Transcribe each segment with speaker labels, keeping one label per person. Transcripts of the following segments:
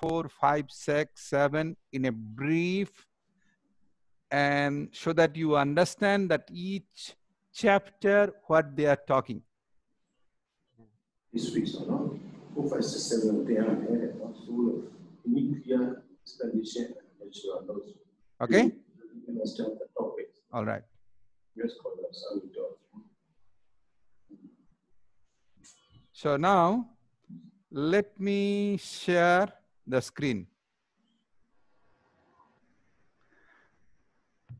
Speaker 1: four, five, six, seven in a brief and so that you understand that each chapter what they are talking.
Speaker 2: This no? they are full of explanation Okay. Understand the All right. Yes,
Speaker 1: so now let me share the screen.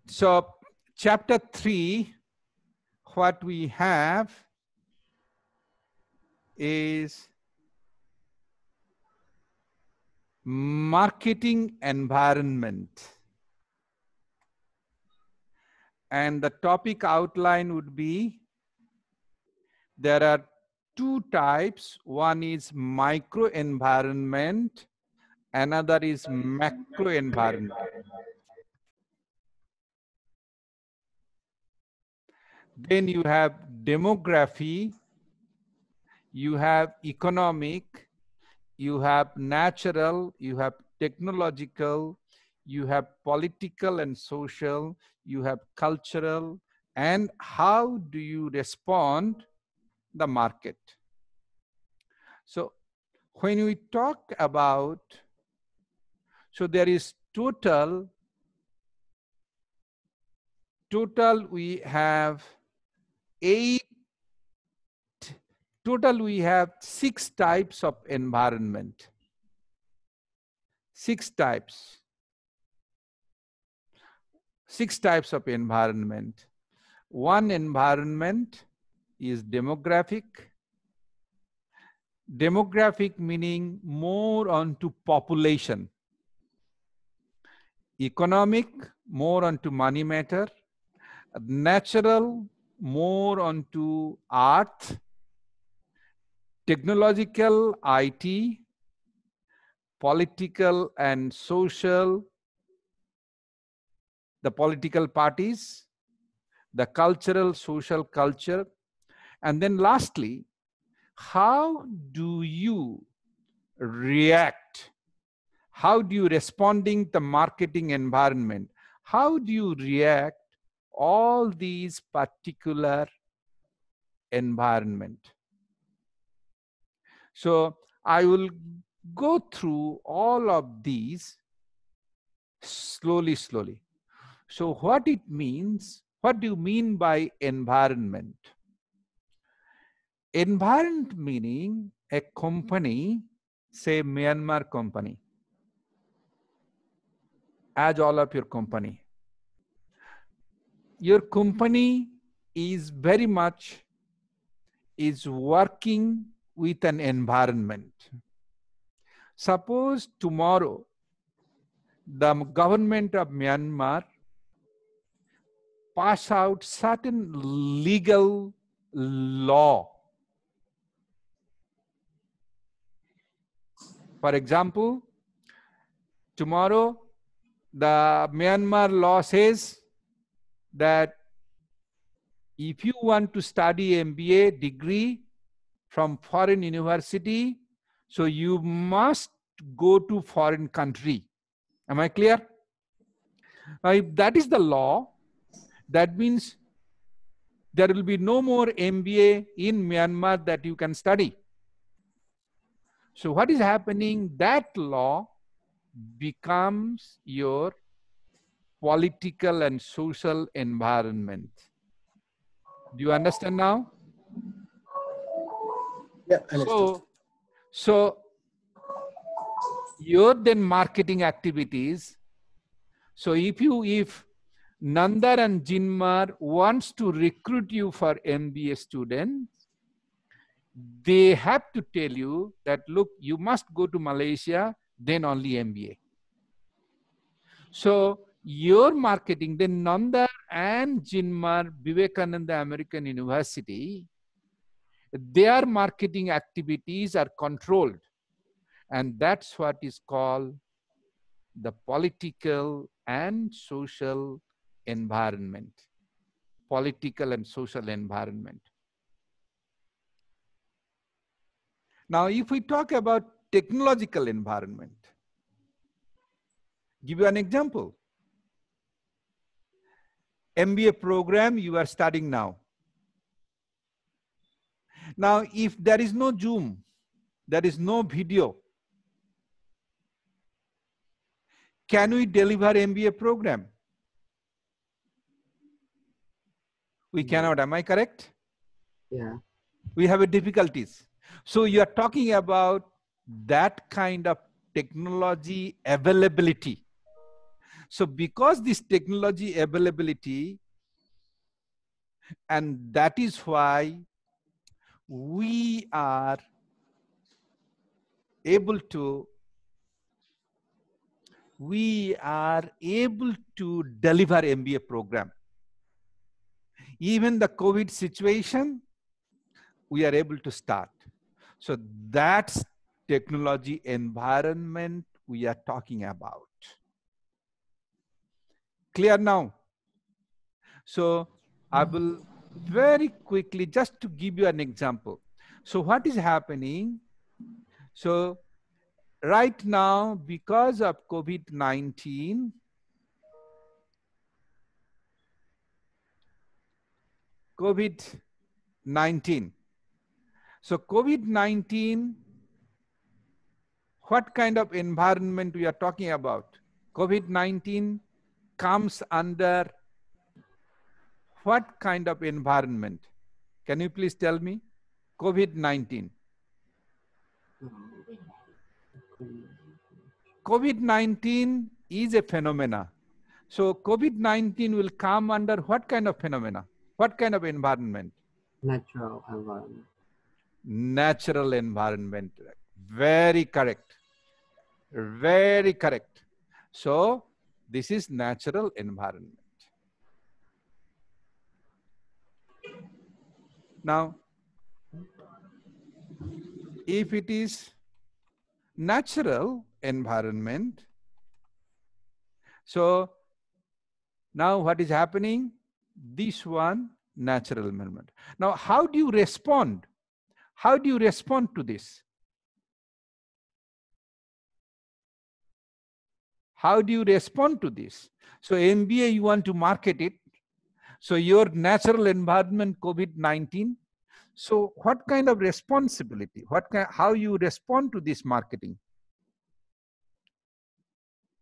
Speaker 1: So chapter 3, what we have is marketing environment. And the topic outline would be there are two types. One is micro environment another is macro environment. Then you have demography, you have economic, you have natural, you have technological, you have political and social, you have cultural, and how do you respond the market? So when we talk about so there is total, total we have eight, total we have six types of environment. Six types. Six types of environment. One environment is demographic. Demographic meaning more onto population economic more onto money matter natural more onto art technological it political and social the political parties the cultural social culture and then lastly how do you react how do you responding the marketing environment how do you react all these particular environment so i will go through all of these slowly slowly so what it means what do you mean by environment environment meaning a company say myanmar company as all of your company. Your company is very much is working with an environment. Suppose tomorrow the government of Myanmar pass out certain legal law. For example, tomorrow the Myanmar law says that if you want to study MBA degree from foreign university, so you must go to foreign country. Am I clear? Now, if that is the law, that means there will be no more MBA in Myanmar that you can study. So what is happening, that law becomes your political and social environment. Do you understand now? Yeah, so, so your then marketing activities. So if you if Nandar and Jinmar wants to recruit you for MBA students, they have to tell you that look, you must go to Malaysia then only MBA. So your marketing, then Nanda and Jinmar Vivekananda American University, their marketing activities are controlled. And that's what is called the political and social environment. Political and social environment. Now, if we talk about technological environment. Give you an example. MBA program you are studying now. Now, if there is no Zoom, there is no video, can we deliver MBA program? We cannot, am I correct? Yeah. We have difficulties. So you are talking about that kind of technology availability. So, because this technology availability, and that is why we are able to we are able to deliver MBA program. Even the COVID situation, we are able to start. So that's technology environment we are talking about. Clear now? So I hmm. will very quickly, just to give you an example. So what is happening? So right now, because of COVID-19, COVID-19. So COVID-19 what kind of environment we are talking about. COVID-19 comes under what kind of environment? Can you please tell me? COVID-19. COVID-19 is a phenomena. So COVID-19 will come under what kind of phenomena? What kind of environment?
Speaker 2: Natural environment.
Speaker 1: Natural environment. Very correct. Very correct. So this is natural environment. Now, if it is natural environment, so now what is happening? This one, natural environment. Now, how do you respond? How do you respond to this? How do you respond to this? So MBA, you want to market it. So your natural environment, COVID-19. So what kind of responsibility, what kind, how you respond to this marketing?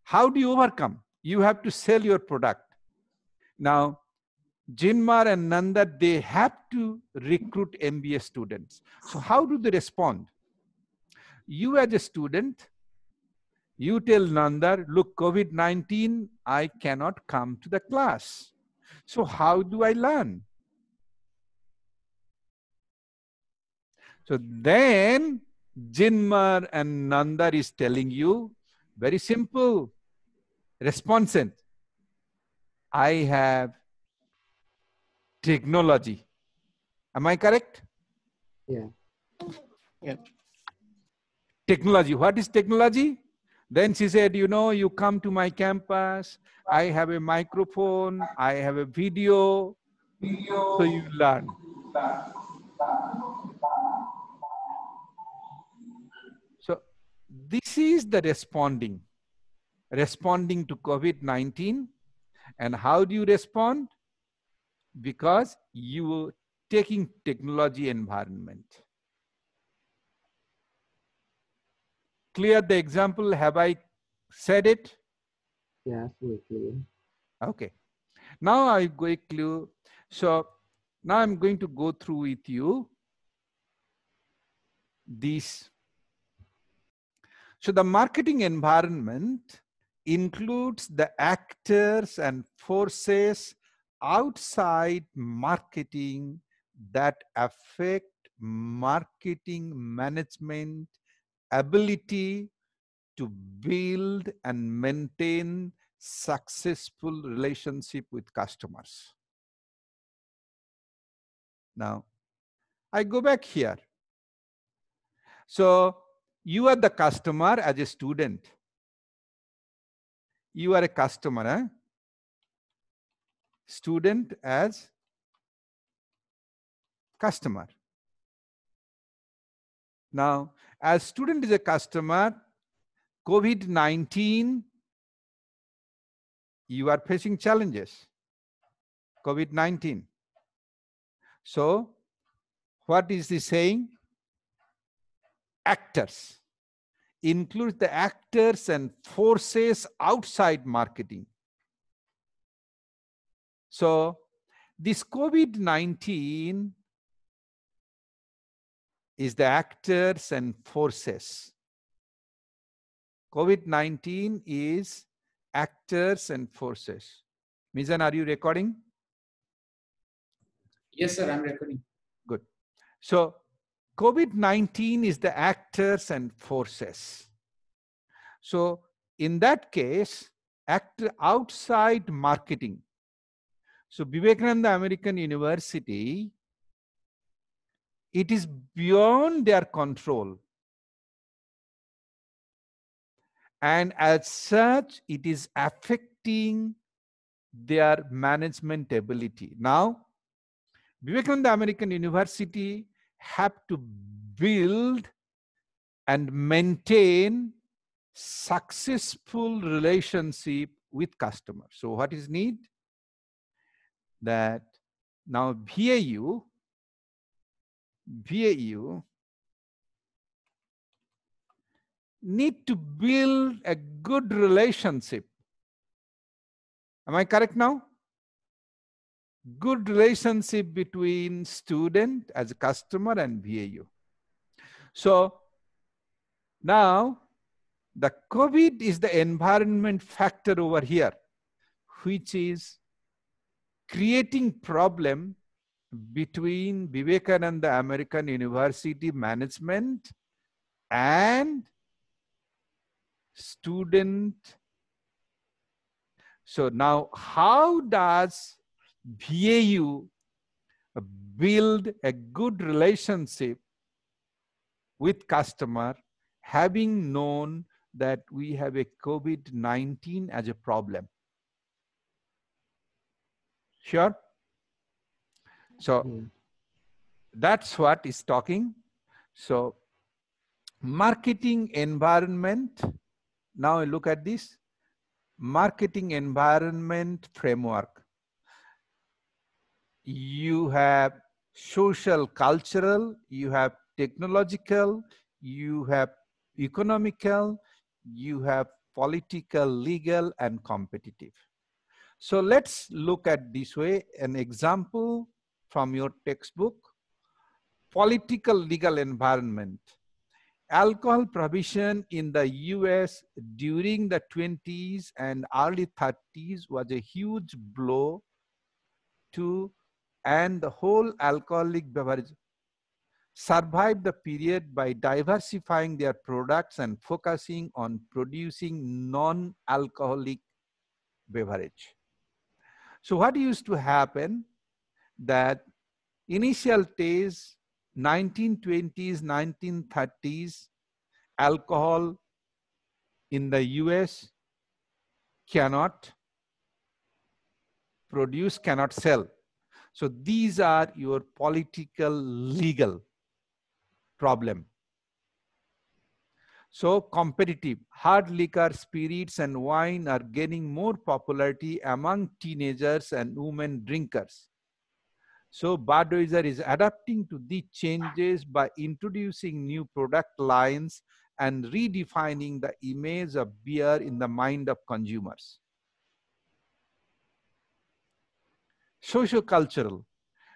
Speaker 1: How do you overcome? You have to sell your product. Now, Jinmar and Nanda, they have to recruit MBA students. So how do they respond? You as a student, you tell Nandar, look, COVID 19, I cannot come to the class. So, how do I learn? So, then Jinmar and Nandar is telling you very simple responsive. I have technology. Am I correct? Yeah. Yeah. Technology. What is technology? Then she said, you know, you come to my campus, I have a microphone, I have a video, video. so you learn. So this is the responding, responding to COVID-19. And how do you respond? Because you taking technology environment. clear the example? Have I said it? Yeah, absolutely. Okay. Now I go clue. So now I'm going to go through with you these. So the marketing environment includes the actors and forces outside marketing that affect marketing management ability to build and maintain successful relationship with customers. Now, I go back here. So you are the customer as a student.
Speaker 2: You are a customer, eh? student as customer.
Speaker 1: Now, as student is a customer, COVID-19, you are facing challenges, COVID-19. So what is the saying? Actors includes the actors and forces outside marketing. So this COVID-19 is the actors and forces. COVID-19 is actors and forces. Mizan, are you recording?
Speaker 2: Yes, sir, I'm recording.
Speaker 1: Good. So COVID-19 is the actors and forces. So in that case, act outside marketing. So Vivekananda American University it is beyond their control. And as such, it is affecting their management ability. Now, Vivekananda American University have to build and maintain successful relationship with customers. So what is need? That now VAU BAU
Speaker 2: need to build a good relationship. Am I correct now?
Speaker 1: Good relationship between student as a customer and BAU. So now the COVID is the environment factor over here, which is creating problem between Vivekananda American University management and student. So now how does BAU build a good relationship with customer having known that we have a COVID-19 as a problem? Sure. So hmm. that's what is talking. So marketing environment. Now look at this marketing environment framework. You have social, cultural, you have technological, you have economical, you have political, legal, and competitive. So let's look at this way, an example from your textbook. Political legal environment. Alcohol prohibition in the US during the 20s and early 30s was a huge blow to and the whole alcoholic beverage survived the period by diversifying their products and focusing on producing non-alcoholic beverage. So what used to happen that initial days, 1920s, 1930s, alcohol in the US cannot produce, cannot sell. So these are your political legal problem. So competitive, hard liquor, spirits and wine are gaining more popularity among teenagers and women drinkers. So Budweiser is adapting to these changes by introducing new product lines and redefining the image of beer in the mind of consumers. Sociocultural.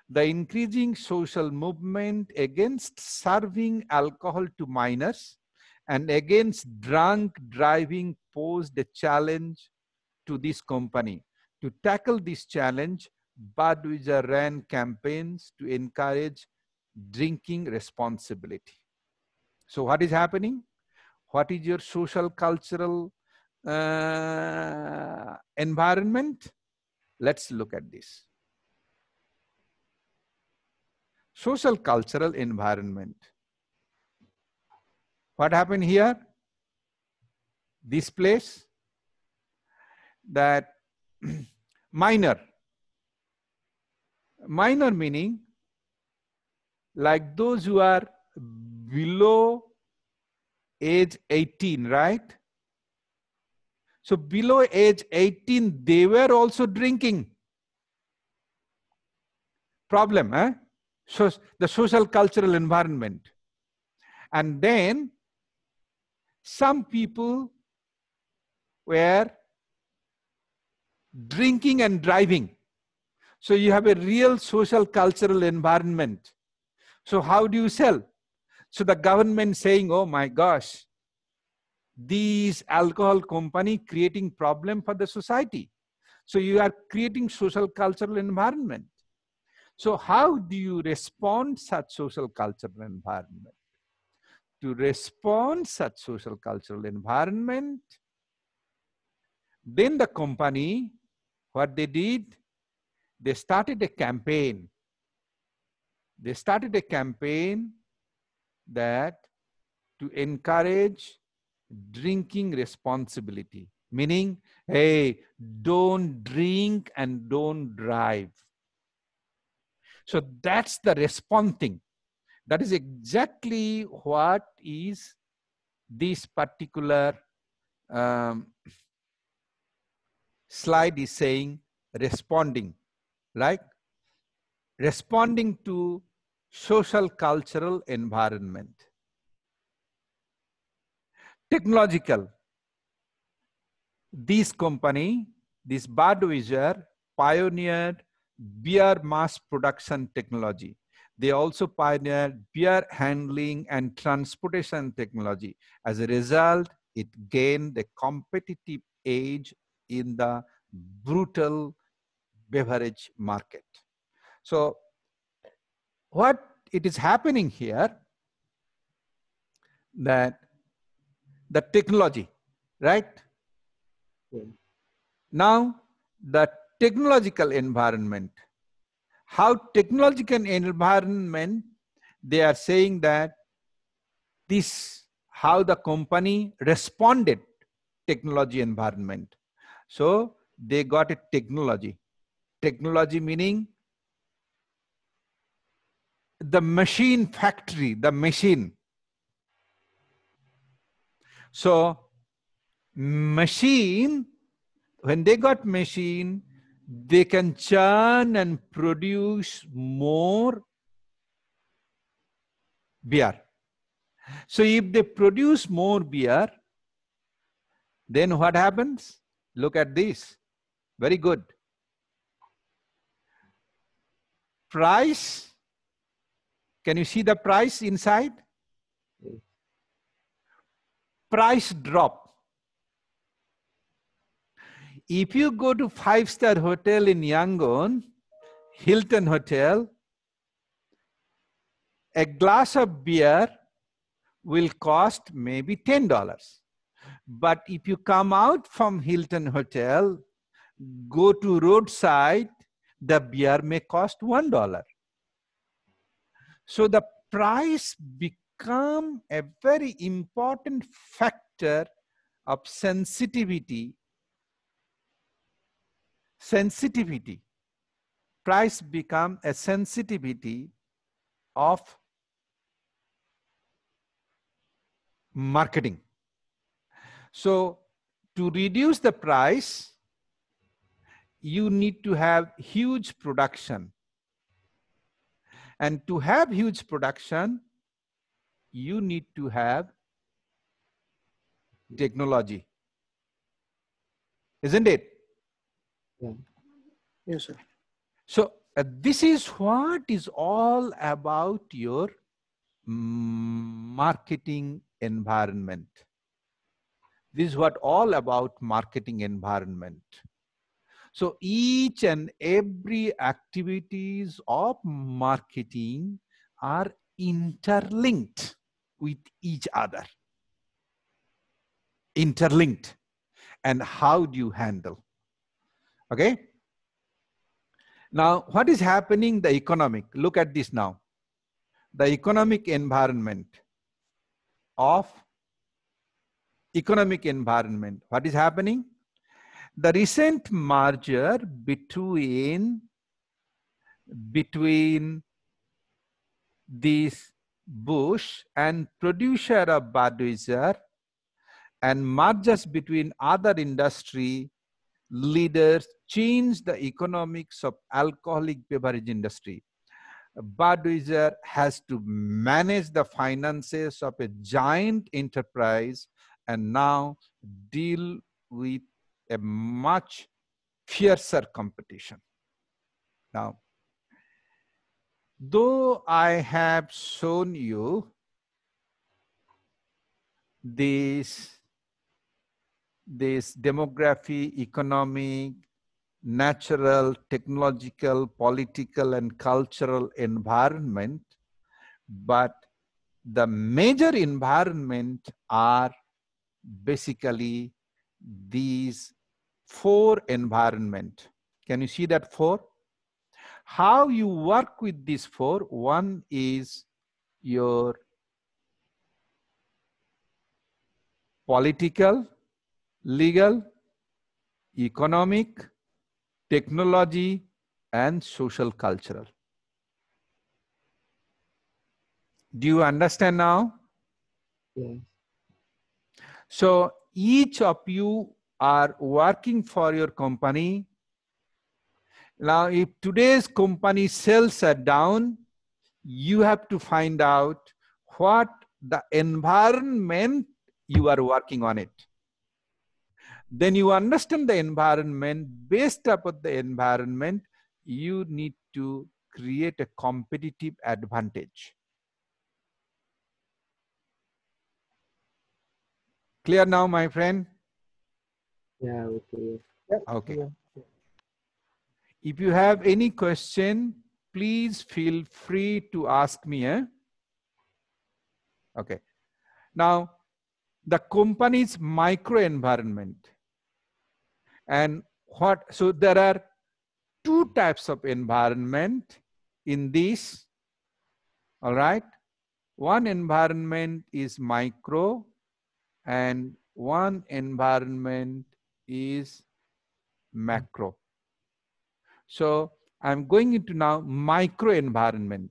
Speaker 1: The increasing social movement against serving alcohol to minors and against drunk driving posed a challenge to this company. To tackle this challenge, Badwija ran campaigns to encourage drinking responsibility. So what is happening? What is your social cultural uh, environment? Let's look at this. Social cultural environment. What happened here? This place that minor minor meaning like those who are below age 18 right so below age 18 they were also drinking problem eh? so the social cultural environment and then some people were drinking and driving so you have a real social cultural environment. So how do you sell? So the government saying, oh my gosh, these alcohol company creating problem for the society. So you are creating social cultural environment. So how do you respond such social cultural environment? To respond such social cultural environment, then the company, what they did, they started a campaign. They started a campaign that to encourage drinking responsibility, meaning, hey, don't drink and don't drive. So that's the responding. That is exactly what is this particular um, slide is saying responding like responding to social cultural environment. Technological. This company, this Budweiser, pioneered beer mass production technology. They also pioneered beer handling and transportation technology. As a result, it gained a competitive edge in the brutal beverage market. So what it is happening here that the technology, right? Yeah. Hmm. Now the technological environment, how technological environment, they are saying that this, how the company responded technology environment. So they got a technology technology meaning the machine factory, the machine. So machine, when they got machine, they can churn and produce more beer. So if they produce more beer, then what happens? Look at this. Very good. price. Can you see the price inside? Price drop. If you go to five-star hotel in Yangon, Hilton Hotel, a glass of beer will cost maybe $10. But if you come out from Hilton Hotel, go to roadside, the beer may cost one dollar so the price become a very important factor of sensitivity sensitivity price become a sensitivity of marketing so to reduce the price you need to have huge production. And to have huge production, you need to have technology. Isn't it? Yeah. Yes, sir. So uh, this is what is all about your marketing environment. This is what all about marketing environment. So each and every activities of marketing are interlinked with each other. Interlinked. And how do you handle? Okay. Now, what is happening? The economic. Look at this now. The economic environment of economic environment. What is happening? the recent merger between between this Bush and producer of Budweiser and mergers between other industry leaders changed the economics of alcoholic beverage industry. Budweiser has to manage the finances of a giant enterprise and now deal with a much fiercer competition. Now, though I have shown you this, this demography, economic, natural, technological, political, and cultural environment, but the major environment are basically these four environment. Can you see that four? How you work with these four, one is your political, legal, economic, technology, and social cultural. Do you understand now? Yes. So each of you are working for your company. Now, if today's company sales are down, you have to find out what the environment you are working on it. Then you understand the environment. Based upon the environment, you need to create a competitive advantage. Clear now, my friend?
Speaker 2: Yeah, okay. Okay.
Speaker 1: If you have any question, please feel free to ask me. Eh? Okay. Now, the company's micro environment. And what, so there are two types of environment in this. All right. One environment is micro and one environment is macro. So I'm going into now micro environment.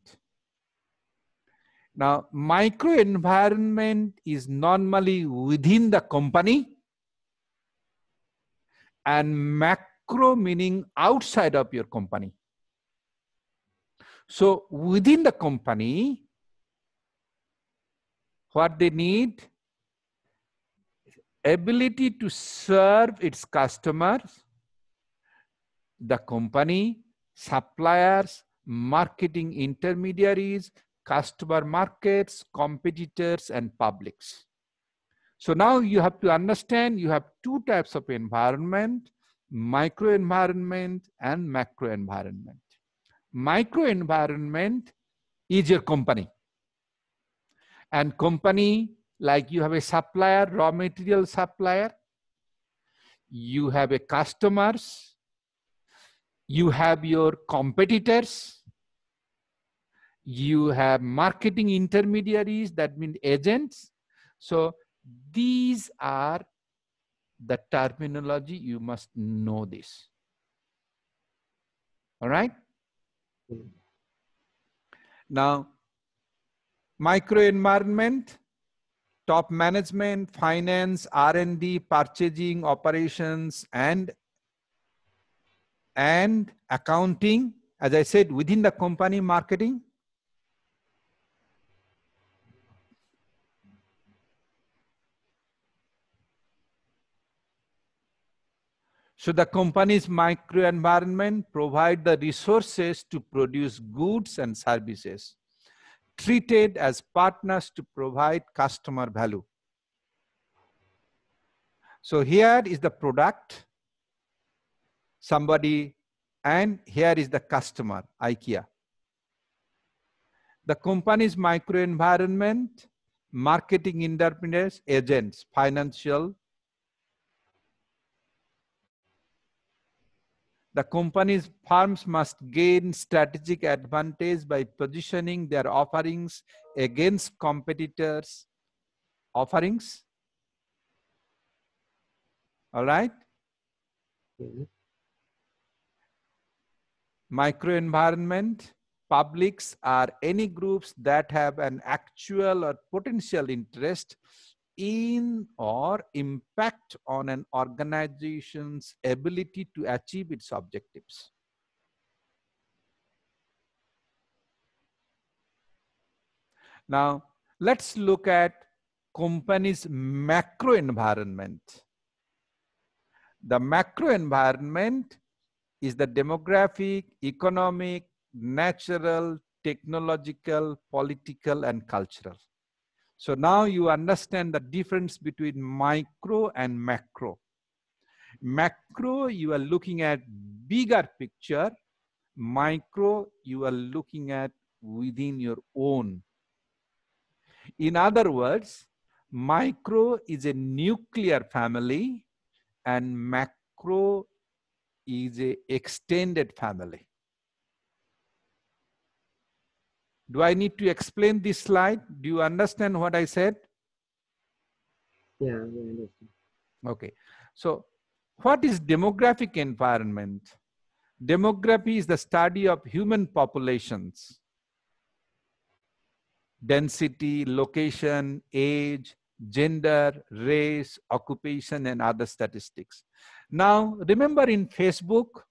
Speaker 1: Now, micro environment is normally within the company and macro meaning outside of your company. So within the company, what they need ability to serve its customers, the company, suppliers, marketing intermediaries, customer markets, competitors, and publics. So now you have to understand you have two types of environment, microenvironment and macroenvironment. Microenvironment is your company. And company like you have a supplier, raw material supplier, you have a customers, you have your competitors, you have marketing intermediaries, that means agents. So these are the terminology, you must know this. All right? Now, microenvironment, top management, finance, R&D, purchasing, operations, and and accounting, as I said, within the company marketing. So the company's microenvironment provide the resources to produce goods and services treated as partners to provide customer value. So here is the product, somebody, and here is the customer, IKEA. The company's microenvironment, marketing interpreters, agents, financial The company's firms must gain strategic advantage by positioning their offerings against competitors' offerings. All right? Mm -hmm. Microenvironment publics are any groups that have an actual or potential interest in or impact on an organization's ability to achieve its objectives. Now, let's look at company's macro environment. The macro environment is the demographic, economic, natural, technological, political, and cultural. So now you understand the difference between micro and macro. Macro, you are looking at bigger picture. Micro, you are looking at within your own. In other words, micro is a nuclear family and macro is a extended family. Do I need to explain this slide? Do you understand what I said? Yeah, I understand. Okay. So what is demographic environment? Demography is the study of human populations. Density, location, age, gender, race, occupation, and other statistics. Now, remember in Facebook,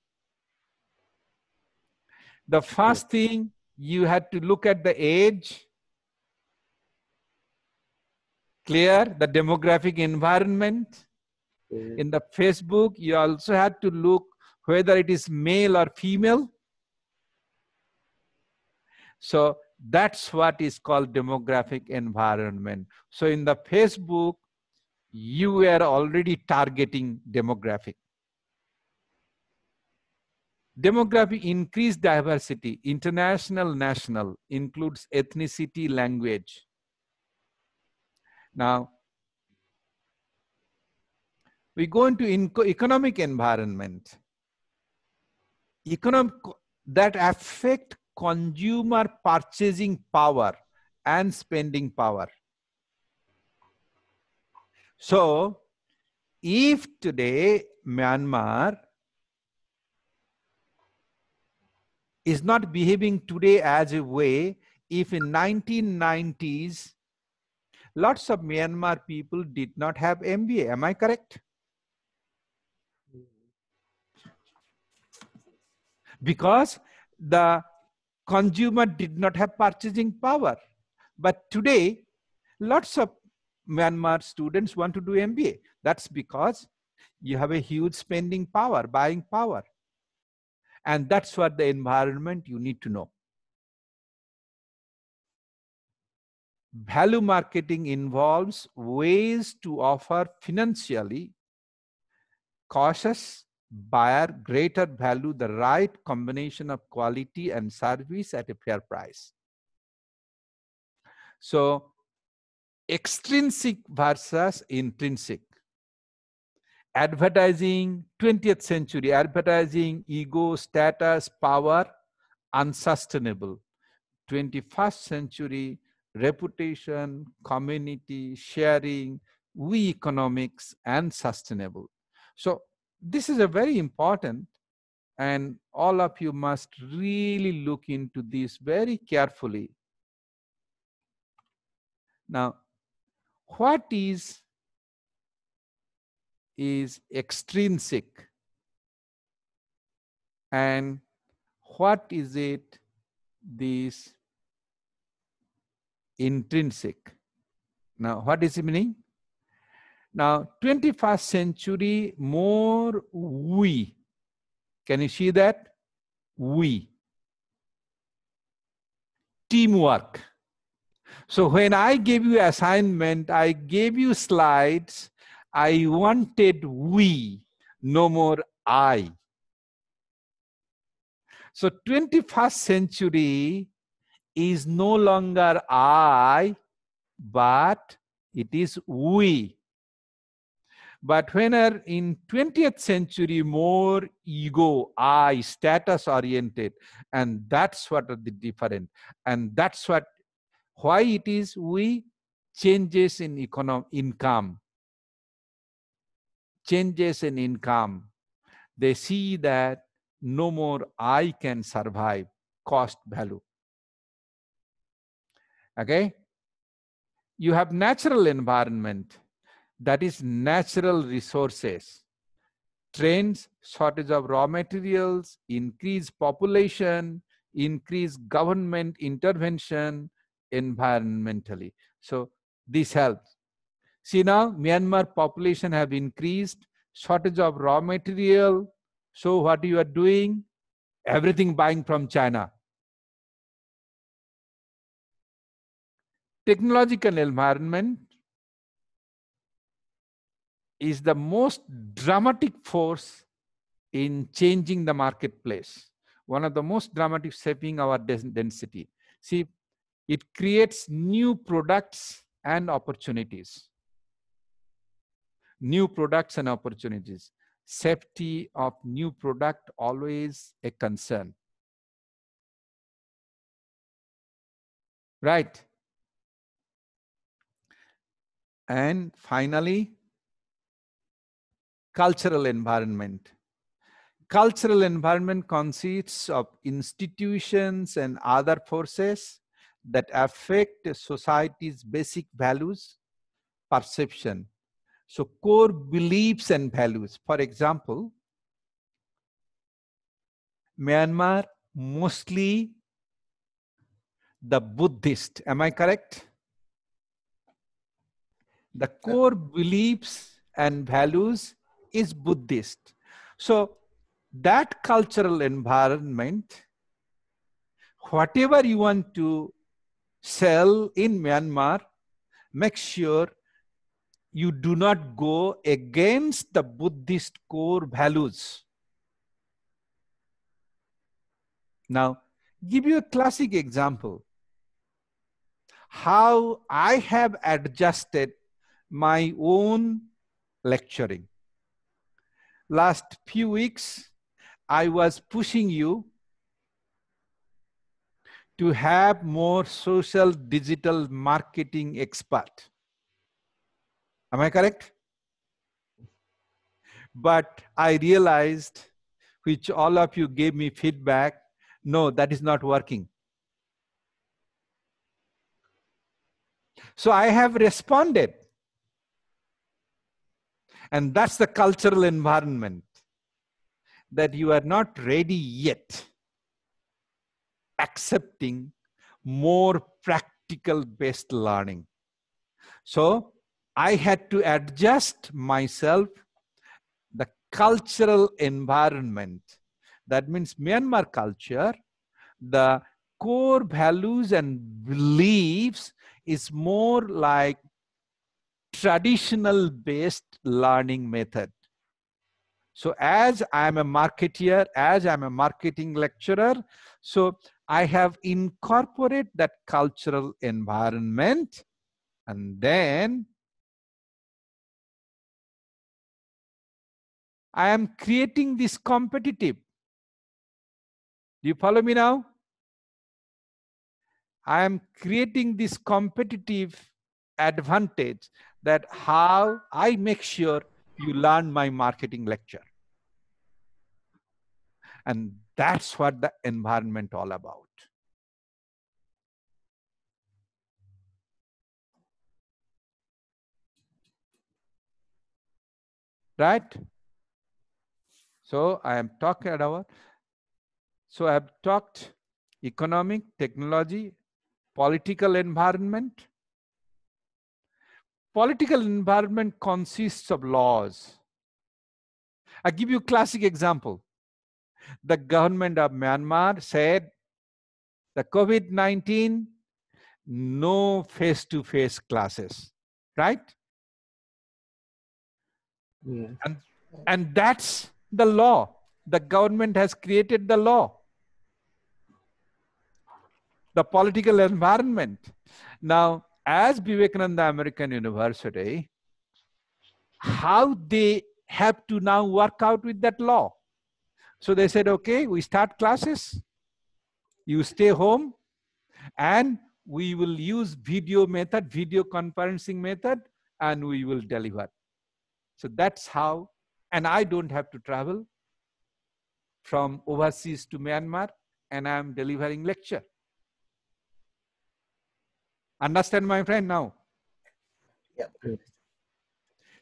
Speaker 1: the first thing you had to look at the age, clear the demographic environment. Mm. In the Facebook, you also had to look whether it is male or female. So that's what is called demographic environment. So in the Facebook, you were already targeting demographic. Demography increased diversity, international, national, includes ethnicity, language. Now, we go into economic environment. Economic, that affect consumer purchasing power and spending power. So, if today Myanmar is not behaving today as a way if in 1990s lots of myanmar people did not have mba am i correct because the consumer did not have purchasing power but today lots of myanmar students want to do mba that's because you have a huge spending power buying power and that's what the environment you need to know. Value marketing involves ways to offer financially cautious buyer greater value, the right combination of quality and service at a fair price. So extrinsic versus intrinsic advertising, 20th century advertising, ego, status, power, unsustainable. 21st century reputation, community, sharing, we economics, and sustainable. So, this is a very important, and all of you must really look into this very carefully. Now, what is is extrinsic and what is it this intrinsic now what is it meaning now 21st century more we can you see that we teamwork so when i gave you assignment i gave you slides I wanted we, no more I. So 21st century is no longer I, but it is we. But when are in 20th century, more ego, I, status oriented, and that's what are the different. And that's what why it is we changes in economic income changes in income, they see that no more I can survive cost value. Okay? You have natural environment, that is natural resources. Trends, shortage of raw materials, increased population, increased government intervention environmentally. So this helps. See now, Myanmar population have increased, shortage of raw material. So what you are doing? Everything buying from China.
Speaker 2: Technological environment is the most dramatic
Speaker 1: force in changing the marketplace. One of the most dramatic shaping our density. See, it creates new products and opportunities new products and opportunities.
Speaker 2: Safety of new product always a concern. Right. And finally, cultural
Speaker 1: environment. Cultural environment consists of institutions and other forces that affect society's basic values, perception, so core beliefs and values. For example, Myanmar mostly the Buddhist. Am I correct? The core beliefs and values is Buddhist. So that cultural environment, whatever you want to sell in Myanmar, make sure you do not go against the Buddhist core values. Now, give you a classic example how I have adjusted my own lecturing. Last few weeks, I was pushing you to have more social digital marketing expert Am I correct? But I realized, which all of you gave me feedback, no, that is not working. So I have responded. And that's the cultural environment that you are not ready yet accepting more practical based learning. So I had to adjust myself the cultural environment. That means Myanmar culture, the core values and beliefs is more like traditional based learning method. So as I'm a marketeer, as I'm a marketing lecturer, so
Speaker 2: I have incorporated that cultural environment and then I am creating this competitive. Do you follow me now?
Speaker 1: I am creating this competitive advantage that how I make sure you learn my marketing lecture. And that's what the environment all
Speaker 2: about. Right?
Speaker 1: So I am talking about, so I have talked economic, technology, political environment. Political environment consists of laws. I give you classic example. The government of Myanmar said the COVID-19, no face-to-face -face classes, right? Yeah. And, and that's the law. The government has created the law, the political environment. Now, as Vivekananda American University, how they have to now work out with that law. So they said, okay, we start classes, you stay home, and we will use video method, video conferencing method, and we will deliver. So that's how and I don't have to travel from overseas to Myanmar and I am delivering lecture. Understand my friend now? Yep.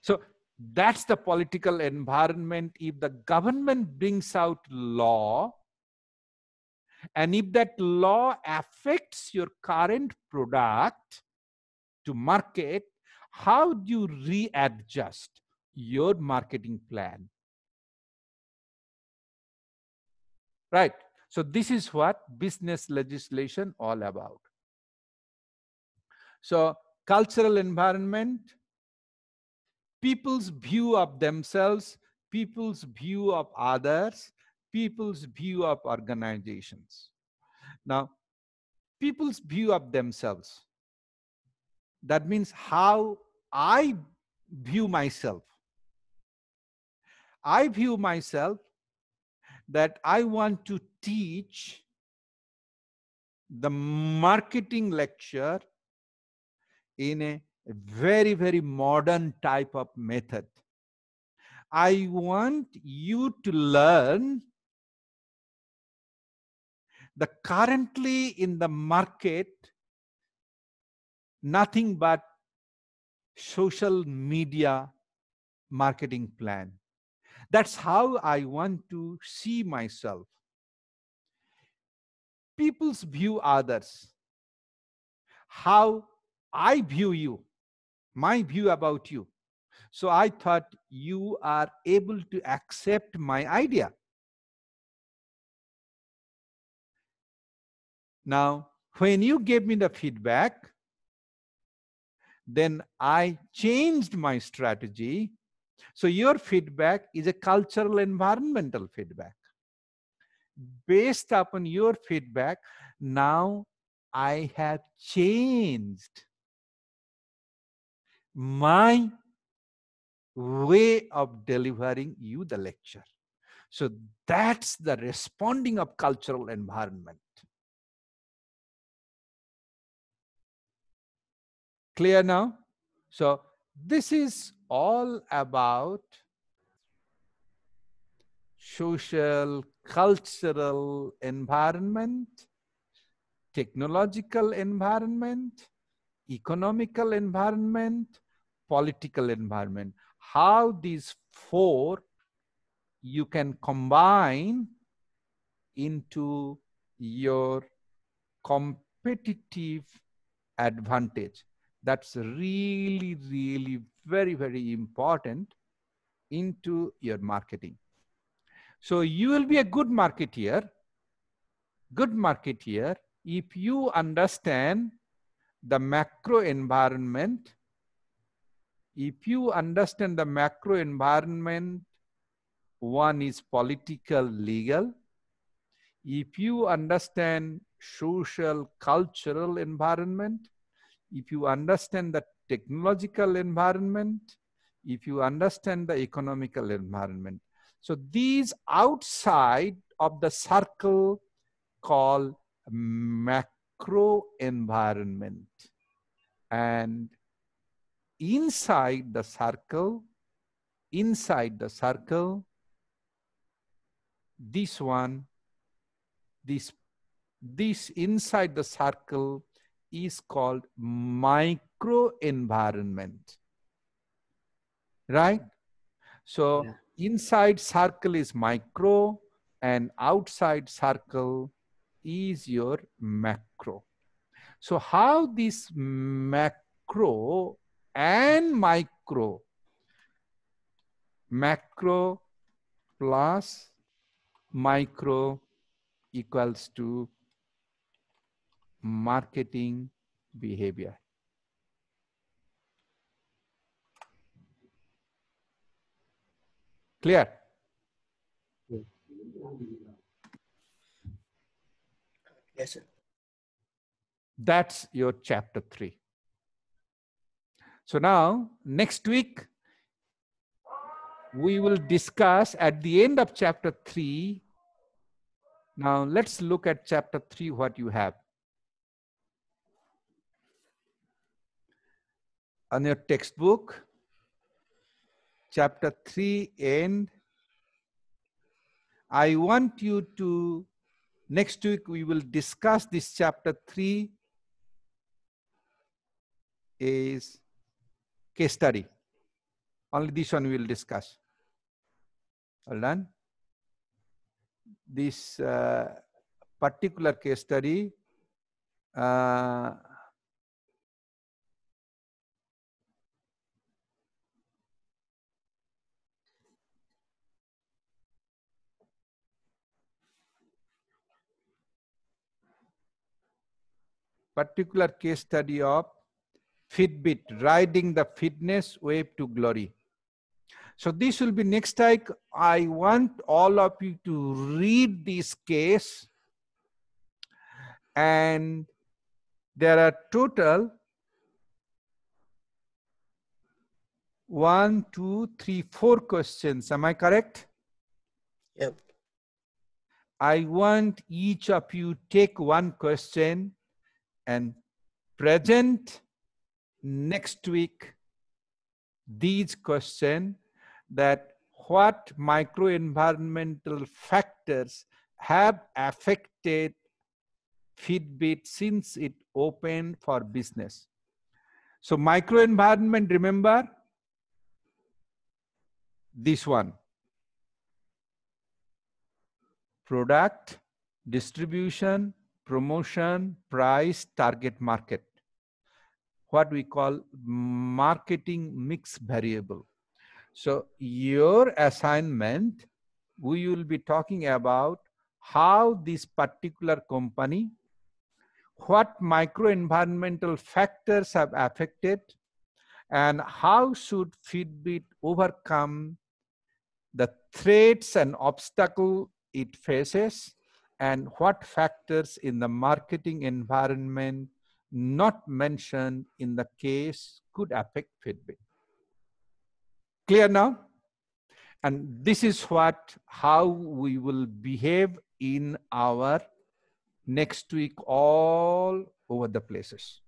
Speaker 1: So that's the political environment. If the government brings out law, and if that law affects your current product to market, how do you readjust? your marketing plan. Right. So this is what business legislation all about. So cultural environment, people's view of themselves, people's view of others, people's view of organizations. Now, people's view of themselves. That means how I view myself. I view myself that I want to teach the marketing lecture in a very, very modern type of method. I want you to learn the currently in the market, nothing but social media marketing plan. That's how I want to see myself. People's view others, how I view you,
Speaker 2: my view about you. So I thought you are able to accept my idea. Now, when you gave me the feedback,
Speaker 1: then I changed my strategy so your feedback is a cultural environmental feedback. Based upon your feedback, now I have changed my way of delivering you the
Speaker 2: lecture. So that's the responding of cultural environment. Clear now? So this is all about
Speaker 1: social, cultural environment, technological environment, economical environment, political environment. How these four you can combine into your competitive advantage that's really, really very, very important into your marketing. So you will be a good marketeer, good marketeer, if you understand the macro environment, if you understand the macro environment, one is political, legal. If you understand social, cultural environment, if you understand the technological environment, if you understand the economical environment. So these outside of the circle called macro environment. And inside the circle, inside the circle, this one, this, this inside the circle is called micro environment, Right? So yeah. inside circle is micro and outside circle is your macro. So how this macro and micro, macro plus micro equals to marketing behavior. Clear? Yes, sir. That's your chapter three. So now, next week, we will discuss at the end of chapter three. Now, let's look at chapter three what you have. on your textbook, chapter 3 end. I want you to, next week we will discuss this chapter 3 is case study. Only this one we will discuss. Hold on. This uh, particular case
Speaker 2: study uh,
Speaker 1: particular case study of Fitbit, riding the fitness wave to glory. So this will be next time. I want all of you to read this case. And there are total one, two, three, four questions. Am I correct? Yep. I want each of you take one question and present next week these questions that what microenvironmental factors have affected Fitbit since it opened for business. So microenvironment, remember this one. Product, distribution, promotion, price, target market. What we call marketing mix variable. So your assignment, we will be talking about how this particular company, what microenvironmental factors have affected, and how should Fitbit overcome the threats and obstacle it faces and what factors in the marketing environment not mentioned in the case could affect Fitbit. Clear now? And this is what, how we will behave in our next week all over the places.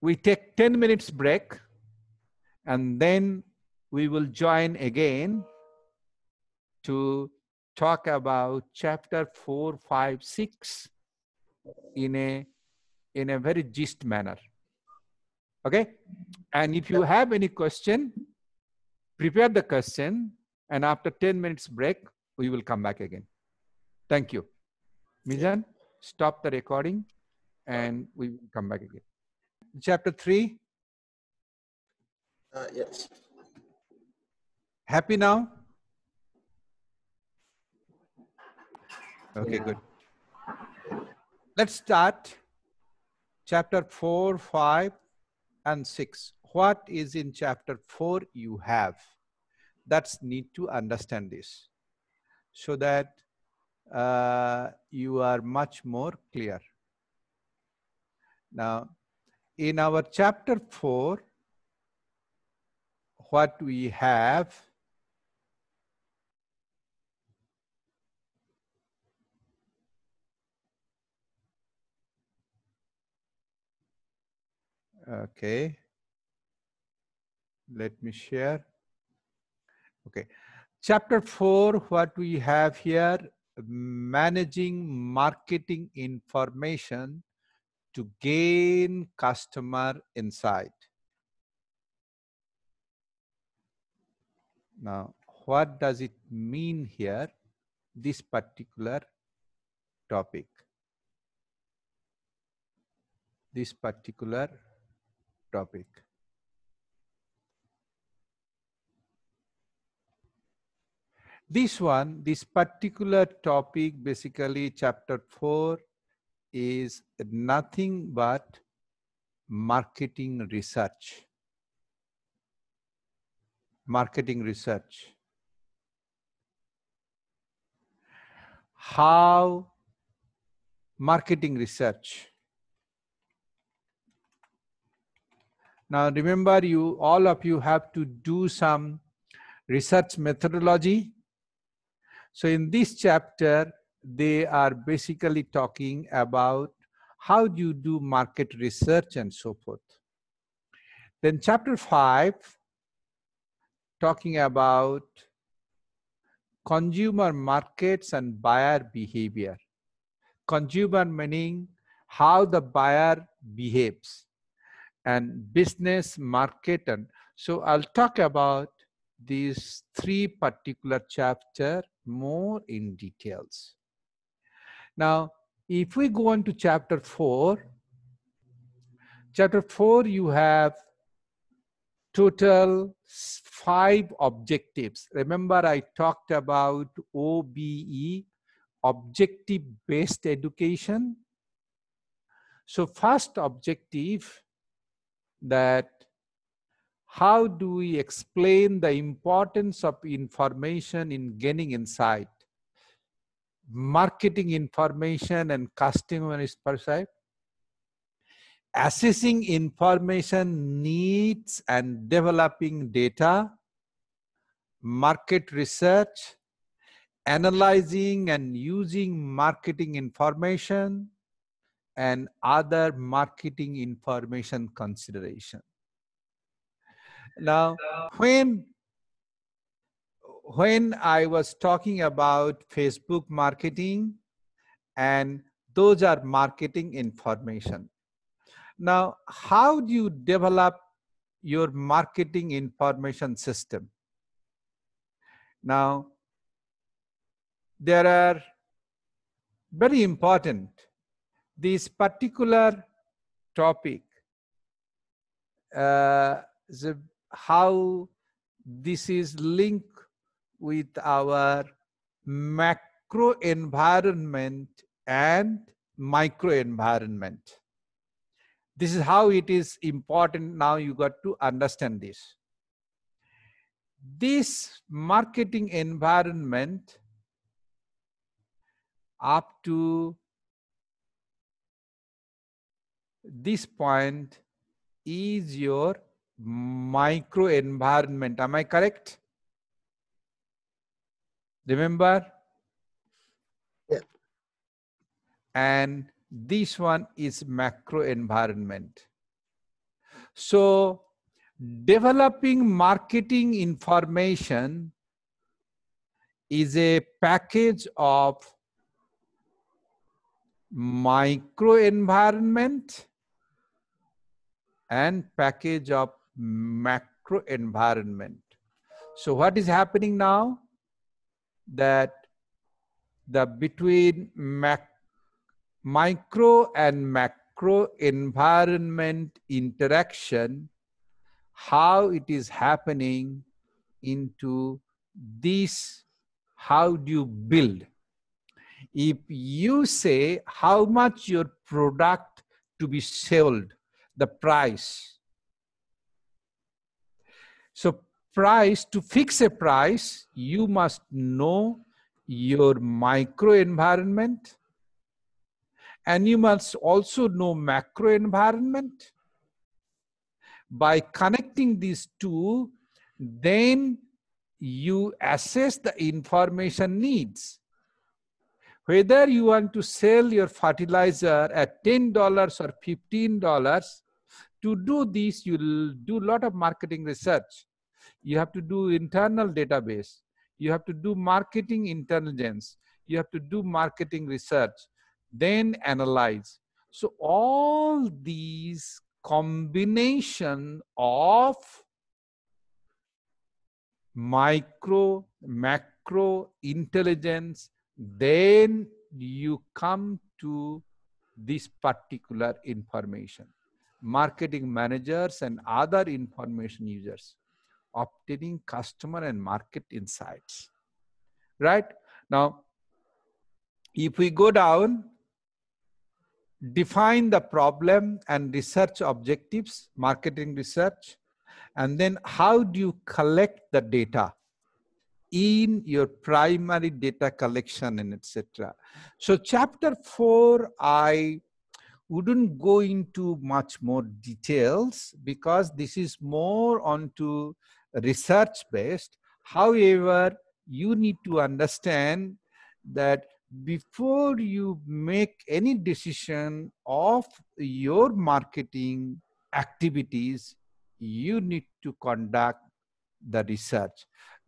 Speaker 1: We take 10 minutes break and then we will join again to talk about chapter 4, 5, 6 in a, in a very gist manner. Okay? And if you have any question, prepare the question and after 10 minutes break, we will come back again. Thank you. Mizan, stop the recording and we will come back again. Chapter 3. Uh, yes. Happy now? Okay, yeah. good. Let's start chapter 4, 5, and 6. What is in chapter 4 you have? That's need to understand this so that uh, you are much more clear. Now, in our chapter 4, what we have Okay. Let me share. Okay. Chapter four, what we have here, managing marketing information to gain customer insight. Now, what does it mean here, this particular topic? This particular topic this one this particular topic basically chapter 4 is nothing but marketing research marketing research how marketing research Now remember you, all of you have to do some research methodology. So in this chapter, they are basically talking about how do you do market research and so forth. Then chapter five, talking about consumer markets and buyer behavior. Consumer meaning how the buyer behaves and business marketing. So I'll talk about these three particular chapter more in details. Now, if we go on to chapter four, chapter four, you have total five objectives. Remember I talked about OBE, objective-based education. So first objective that how do we explain the importance of information in gaining insight? Marketing information and customer insight. Assessing information needs and developing data, market research, analyzing and using marketing information, and other marketing information consideration. Now, when when I was talking about Facebook marketing, and those are marketing information. Now, how do you develop your marketing information system? Now, there are very important this particular topic uh, the, how this is linked with our macro environment and micro environment this is how it is important now you got to understand this this marketing environment up to this point is your micro environment. Am I correct? Remember? Yeah. And this one is macro environment. So developing marketing information is a package of micro environment and package of macro environment. So what is happening now? That the between mac, micro and macro environment interaction, how it is happening into this, how do you build? If you say how much your product to be sold, the price. So price, to fix a price, you must know your micro environment and you must also know macro environment. By connecting these two, then you assess the information needs. Whether you want to sell your fertilizer at $10 or $15, to do this you do a lot of marketing research you have to do internal database you have to do marketing intelligence you have to do marketing research then analyze so all these combination of micro macro intelligence then you come to this particular information marketing managers, and other information users, obtaining customer and market insights. Right? Now, if we go down, define the problem and research objectives, marketing research, and then how do you collect the data in your primary data collection and etc. So chapter four, I wouldn't go into much more details because this is more onto research based. However, you need to understand that before you make any decision of your marketing activities, you need to conduct the research.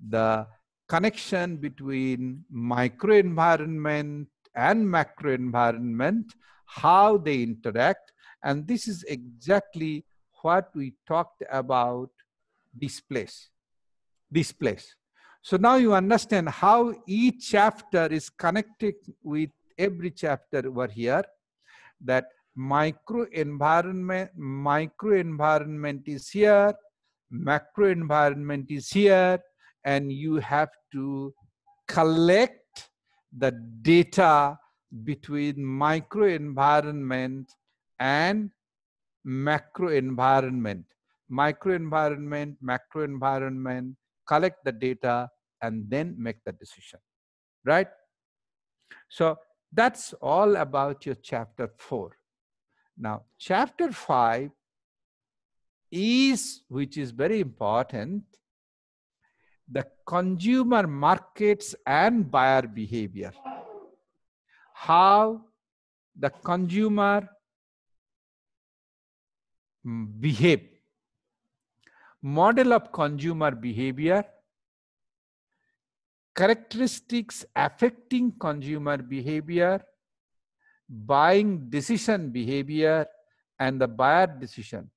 Speaker 1: The connection between microenvironment and macroenvironment how they interact. And this is exactly what we talked about this place. This place. So now you understand how each chapter is connected with every chapter over here. That micro environment, micro environment is here, macro environment is here, and you have to collect the data between microenvironment and macroenvironment. Microenvironment, macroenvironment, collect the data and then make the decision, right? So that's all about your chapter four. Now, chapter five is, which is very important, the consumer markets and buyer behavior how the consumer mm, behave model of consumer behavior characteristics affecting consumer behavior buying decision behavior and the buyer decision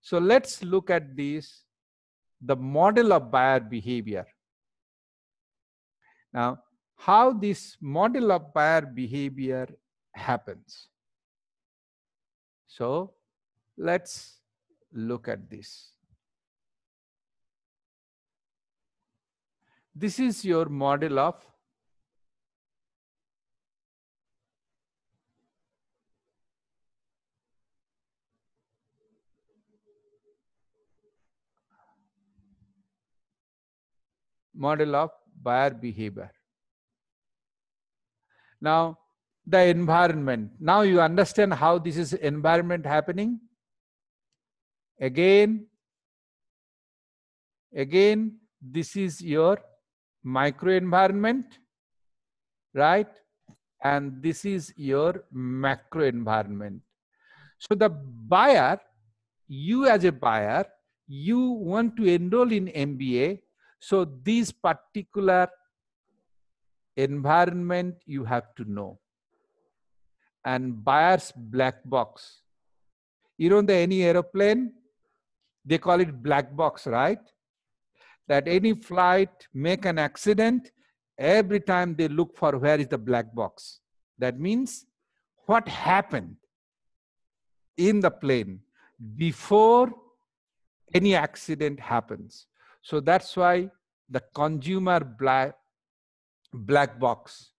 Speaker 1: so let's look at this the model of buyer behavior now how this model of buyer behavior happens. So let's look at this. This is your model of model of buyer behavior. Now, the environment. Now you understand how this is environment happening. Again, again, this is your microenvironment, right? And this is your macro environment. So the buyer, you as a buyer, you want to enroll in MBA. So these particular environment you have to know and buyer's black box you know the any aeroplane they call it black box right that any flight make an accident every time they look for where is the black box that means what happened in the plane before any accident happens so that's why the consumer black black box.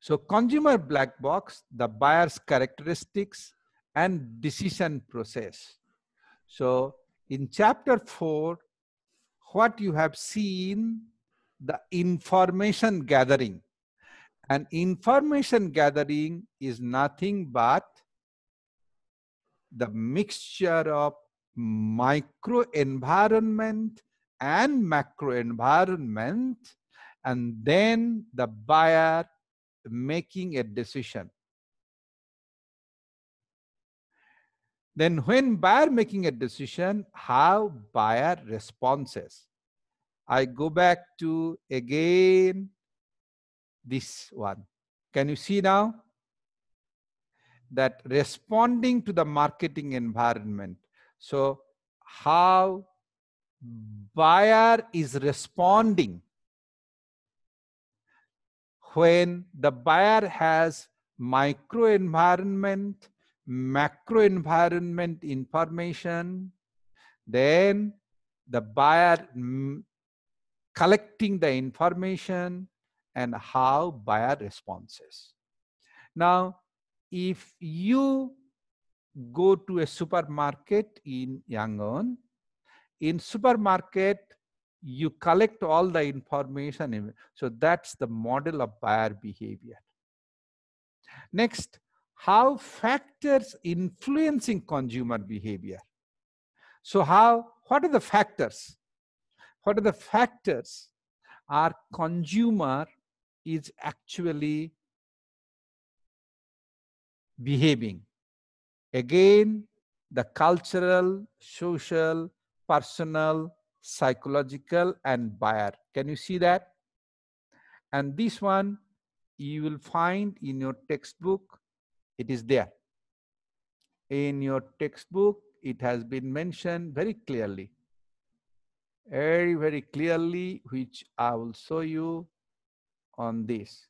Speaker 1: So consumer black box, the buyer's characteristics and decision process. So in chapter four, what you have seen, the information gathering. And information gathering is nothing but the mixture of micro environment and macro environment and then the buyer making a decision. Then when buyer making a decision, how buyer responses. I go back to again this one. Can you see now? That responding to the marketing environment. So how buyer is responding when the buyer has microenvironment, macroenvironment information, then the buyer collecting the information and how buyer responses. Now, if you go to a supermarket in Yangon, in supermarket, you collect all the information. So that's the model of buyer behavior. Next, how factors influencing consumer behavior. So how, what are the factors? What are the
Speaker 2: factors our consumer is actually behaving? Again,
Speaker 1: the cultural, social, personal, psychological and buyer. Can you see that? And this one you will find in your textbook. It is there. In your textbook, it has been mentioned very clearly. Very, very
Speaker 2: clearly, which I will show you on this.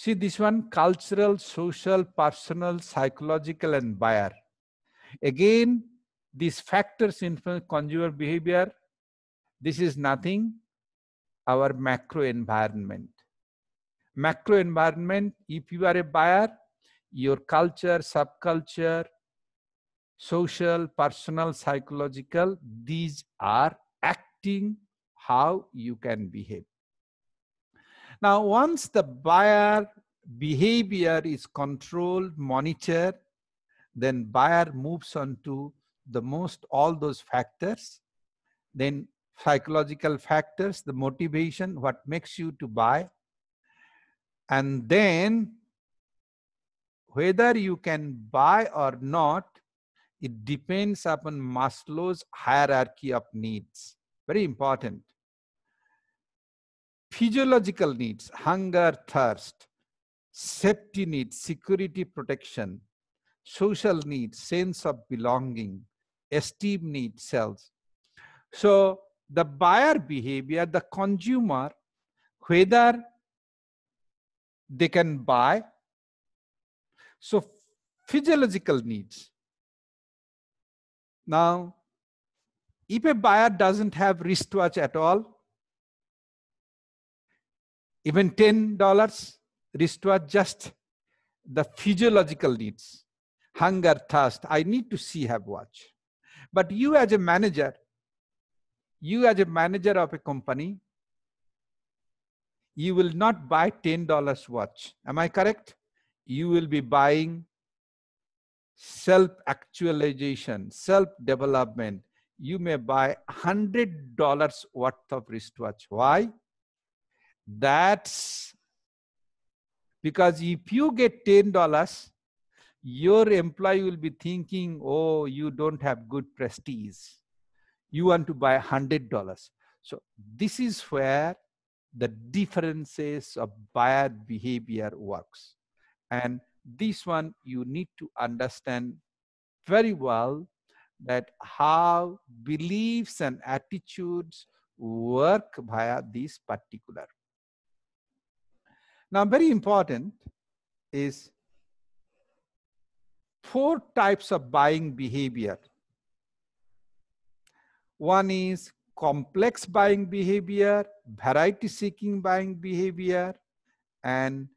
Speaker 1: See this one cultural, social, personal, psychological, and buyer. Again, these factors influence consumer behavior. This is nothing, our macro environment. Macro environment, if you are a buyer, your culture, subculture, social, personal, psychological, these are acting how you can behave. Now, once the buyer behavior is controlled, monitored, then buyer moves on to the most all those factors, then psychological factors, the motivation, what makes you to buy, and then whether you can buy or not, it depends upon Maslow's hierarchy of needs. Very important physiological needs, hunger, thirst, safety needs, security, protection, social needs, sense of belonging, esteem needs, self. So the buyer behavior, the consumer, whether they can buy. So physiological needs. Now, if a buyer doesn't have wristwatch at all, even $10 wristwatch just the physiological needs, hunger, thirst. I need to see, have, watch. But you as a manager, you as a manager of a company, you will not buy $10 watch. Am I correct? You will be buying self actualization, self development. You may buy $100 worth of wristwatch. Why? That's because if you get $10, your employee will be thinking, oh, you don't have good prestige. You want to buy $100. So this is where the differences of buyer behavior works. And this one you need to understand very well that how beliefs and attitudes work via this particular now, very important is four types of buying behavior. One is complex buying behavior, variety seeking buying behavior, and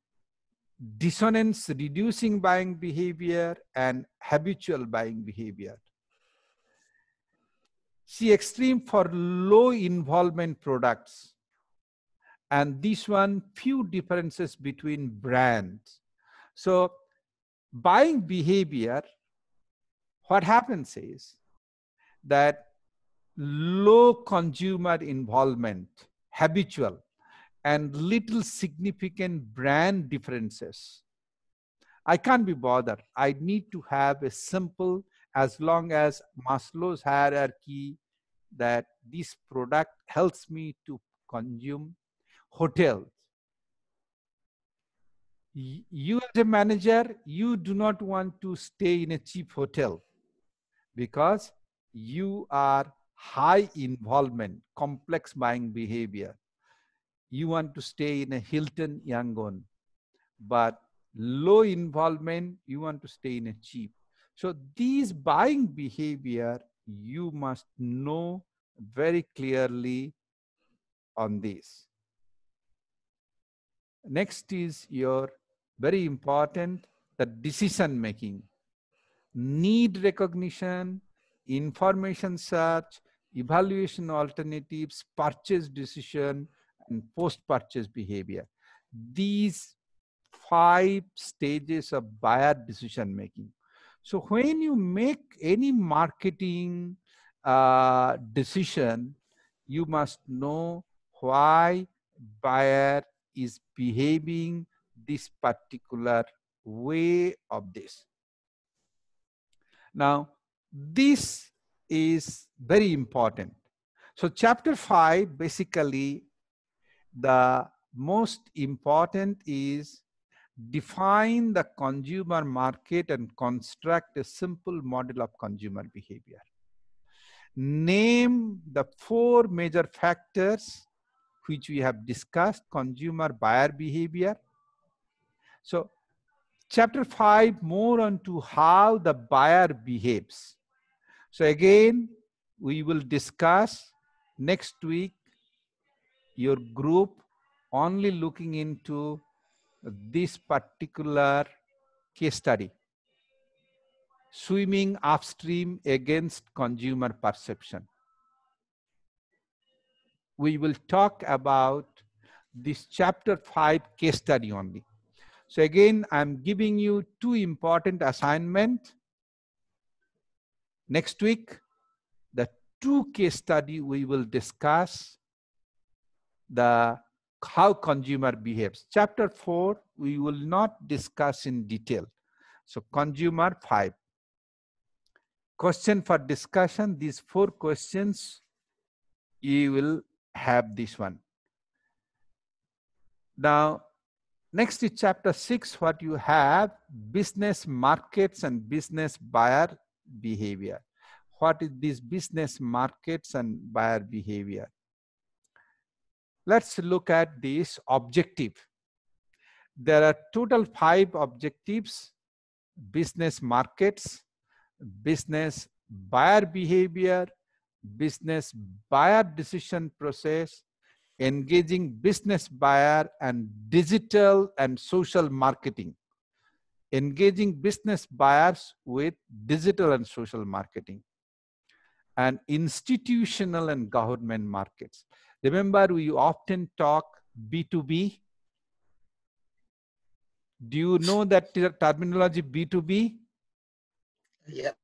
Speaker 1: dissonance reducing buying behavior and habitual buying behavior. See extreme for low involvement products and this one few differences between brands so buying behavior what happens is that low consumer involvement habitual and little significant brand differences i can't be bothered i need to have a simple as long as maslow's hierarchy that this product helps me to consume hotels. You as a manager, you do not want to stay in a cheap hotel because you are high involvement, complex buying behavior. You want to stay in a Hilton Yangon, but low involvement, you want to stay in a cheap. So these buying behavior, you must know very clearly on this. Next is your very important, the decision making. Need recognition, information search, evaluation alternatives, purchase decision, and post-purchase behavior. These five stages of buyer decision making. So when you make any marketing uh, decision, you must know why buyer is behaving this particular way of this. Now, this is very important. So chapter five, basically, the most important is define the consumer market and construct a simple model of consumer behavior. Name the four major factors which we have discussed consumer buyer behavior. So chapter five, more on to how the buyer behaves. So again, we will discuss next week your group only looking into this particular case study swimming upstream against consumer perception we will talk about this chapter 5 case study only. So again, I'm giving you two important assignment. Next week, the two case study we will discuss the how consumer behaves. Chapter 4, we will not discuss in detail. So consumer 5. Question for discussion, these four questions you will have this one. Now, next is chapter 6, what you have business markets and business buyer behavior. What is this business markets and buyer behavior? Let's look at this objective. There are total five objectives business markets, business buyer behavior, business buyer decision process, engaging business buyer and digital and social marketing. Engaging business buyers with digital and social marketing and institutional and government markets. Remember, we often talk B2B. Do you know that terminology B2B? Yep.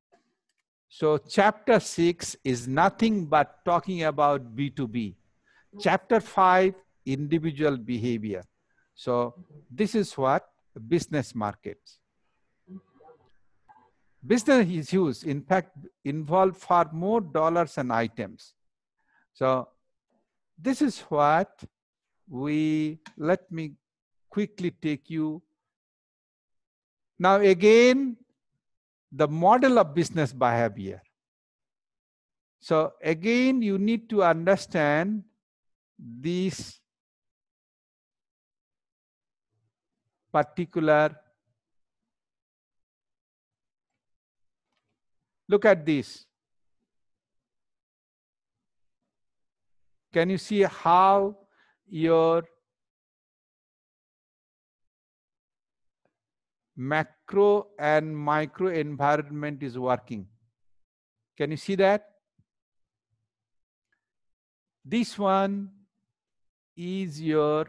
Speaker 1: So, chapter 6 is nothing but talking about B2B. Chapter 5, individual behavior. So, this is what business markets. Business is used, in fact, involve far more dollars and items. So, this is what we, let me quickly take you. Now, again, the model of business behavior. So again, you need to understand
Speaker 2: these particular
Speaker 1: look at this can you see how your macro and micro environment is working. Can you see that? This one is your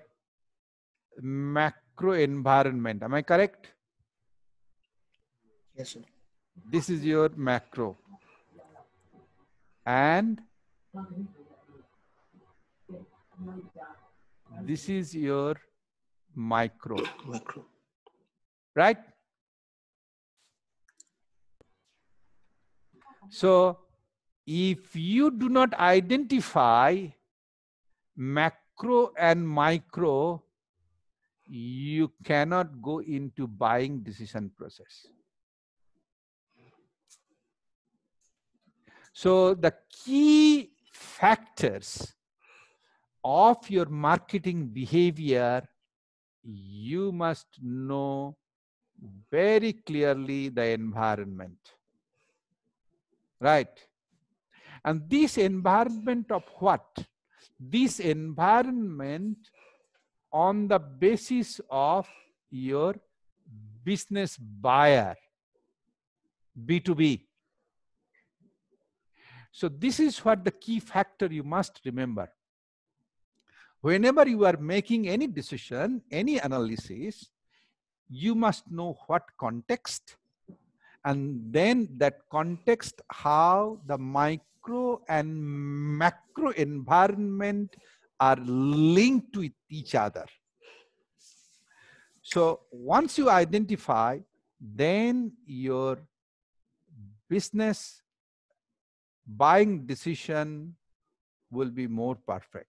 Speaker 1: macro environment. Am I correct? Yes, sir. This is your macro. And this is your micro. Micro right? So if you do not identify macro and micro, you cannot go into buying decision process. So the key factors of your marketing behavior, you must know very clearly the environment. Right? And this environment of what? This environment on the basis of your business buyer, B2B. So, this is what the key factor you must remember. Whenever you are making any decision, any analysis, you must know what context and then that context how the micro and macro environment are linked with each other so once you identify then your business buying decision will be more perfect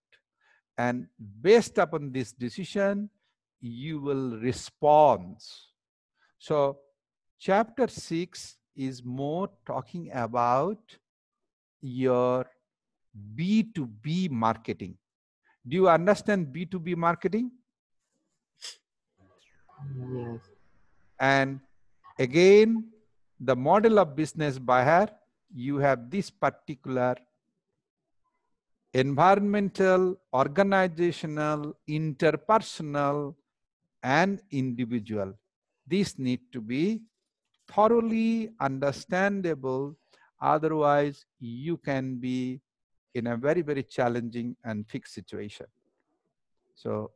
Speaker 1: and based upon this decision you will respond. So, chapter 6 is more talking about your B2B marketing. Do you understand B2B marketing? Yes. And again, the model of business buyer, you have this particular environmental, organizational, interpersonal, and individual. These need to be thoroughly understandable. Otherwise, you can be in a very, very challenging and fixed situation. So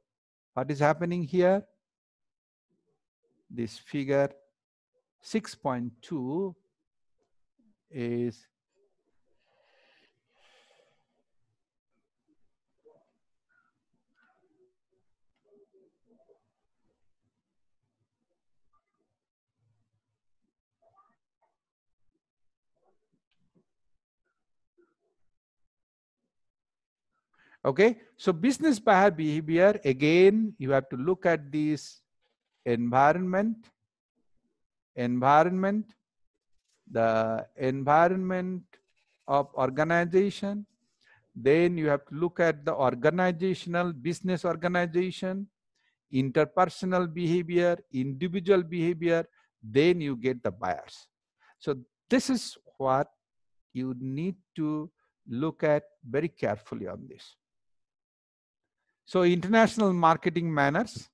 Speaker 1: what is happening here? This figure 6.2 is Okay, so business behavior, again, you have to look at this environment, environment, the environment of organization, then you have to look at the organizational, business organization, interpersonal behavior, individual behavior, then you get the buyers. So this is what you need to look at very carefully on this. So international marketing manners,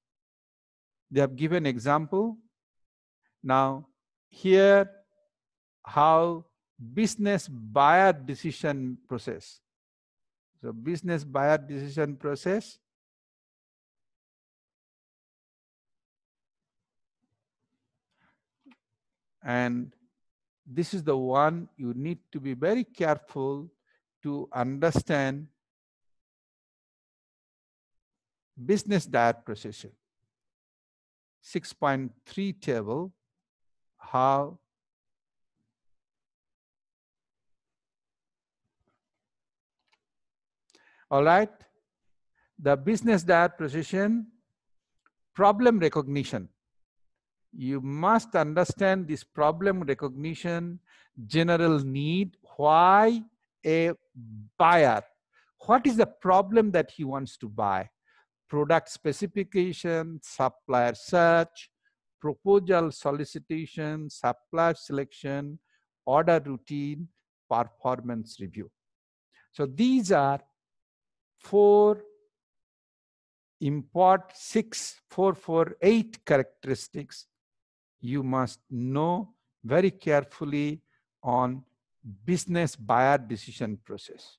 Speaker 1: they have given example. Now here, how business buyer decision process. So business buyer decision process. And this is the one you need to be very careful to understand business diet precision. 6.3 table, how All right, the business diet precision, problem recognition. You must understand this problem recognition, general need, why a buyer, what is the problem that he wants to buy? product specification, supplier search, proposal solicitation, supplier selection, order routine, performance review. So these are four import six, four, four, eight characteristics you must know very carefully on business buyer decision process.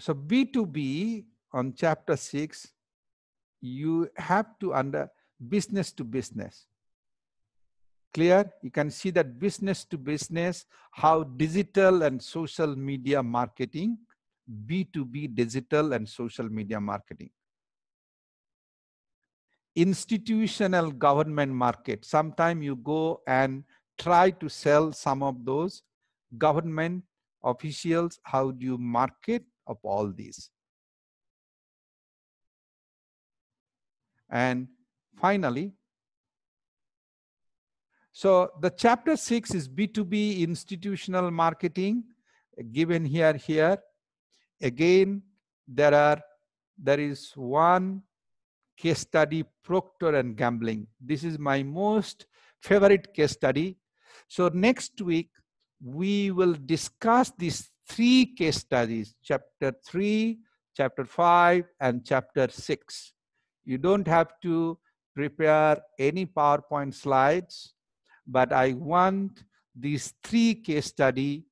Speaker 1: so b2b on chapter 6 you have to under business to business clear you can see that business to business how digital and social media marketing b2b digital and social media marketing institutional government market sometime you go and try to sell some of those government officials
Speaker 2: how do you market of all these. And finally,
Speaker 1: so the chapter six is B2B institutional marketing given here, here. Again, there are, there is one case study, Proctor and Gambling. This is my most favorite case study. So next week, we will discuss this three case studies, chapter 3, chapter 5, and chapter 6. You don't have to prepare any PowerPoint slides, but I want these three case study,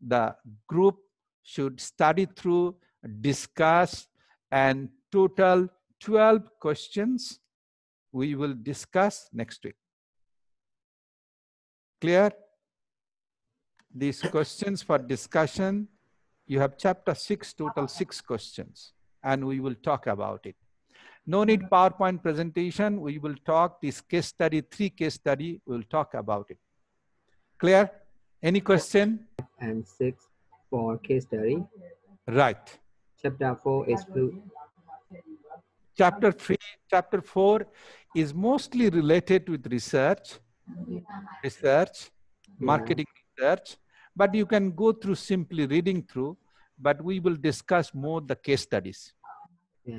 Speaker 1: the group should study through, discuss, and total 12 questions we will discuss next week. Clear? these questions for discussion. You have chapter six, total six questions, and we will talk about it. No need PowerPoint presentation. We will talk this case study, three case study. We'll talk about it. Clear? Any question? And six for case study. Right. Chapter four is blue. Chapter three, chapter four is mostly related with research, research, marketing research, but you can go through simply reading through, but we will discuss more the case studies.
Speaker 2: Yeah.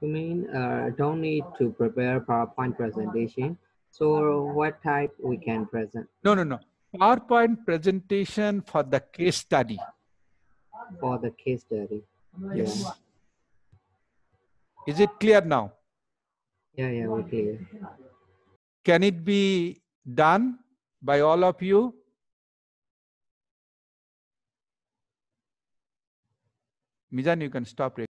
Speaker 2: You mean uh, don't need to prepare PowerPoint presentation? So what type we can present?
Speaker 1: No, no, no. PowerPoint presentation for the case study. For the case study. Yes. Is it clear now? Yeah, yeah, Okay. Can it be
Speaker 2: done by all of you? Mizan, you can stop it.